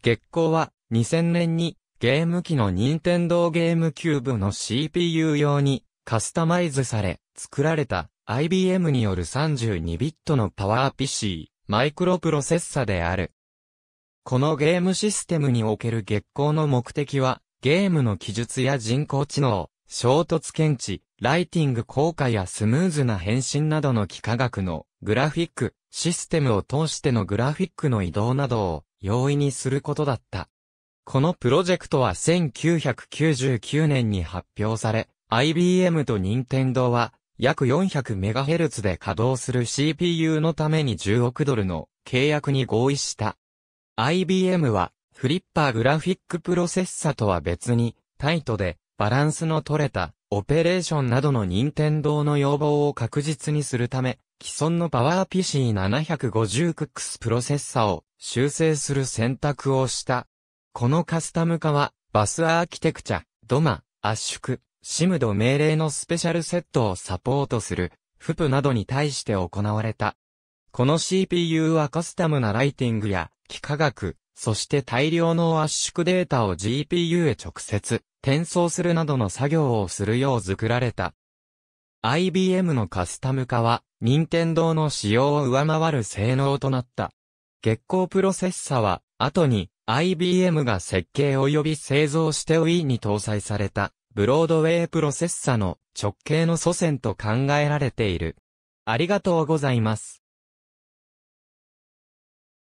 月光は2000年にゲーム機の任天堂ゲームキューブの CPU 用にカスタマイズされ作られた IBM による32ビットのパワー PC マイクロプロセッサである。このゲームシステムにおける月光の目的はゲームの記述や人工知能、衝突検知、ライティング効果やスムーズな変身などの幾何学のグラフィック、システムを通してのグラフィックの移動などを容易にすることだった。このプロジェクトは1999年に発表され、IBM と任天堂は約 400MHz で稼働する CPU のために10億ドルの契約に合意した。IBM はフリッパーグラフィックプロセッサとは別にタイトでバランスの取れたオペレーションなどの任天堂の要望を確実にするため既存のパワー PC750 クックスプロセッサを修正する選択をした。このカスタム化は、バスアーキテクチャ、ドマ、圧縮、シムド命令のスペシャルセットをサポートする、フプなどに対して行われた。この CPU はカスタムなライティングや、幾何学、そして大量の圧縮データを GPU へ直接転送するなどの作業をするよう作られた。IBM のカスタム化は、任天堂の仕様を上回る性能となった。月光プロセッサは、後に IBM が設計及び製造して Wii に搭載された、ブロードウェイプロセッサの直径の祖先と考えられている。ありがとうございます。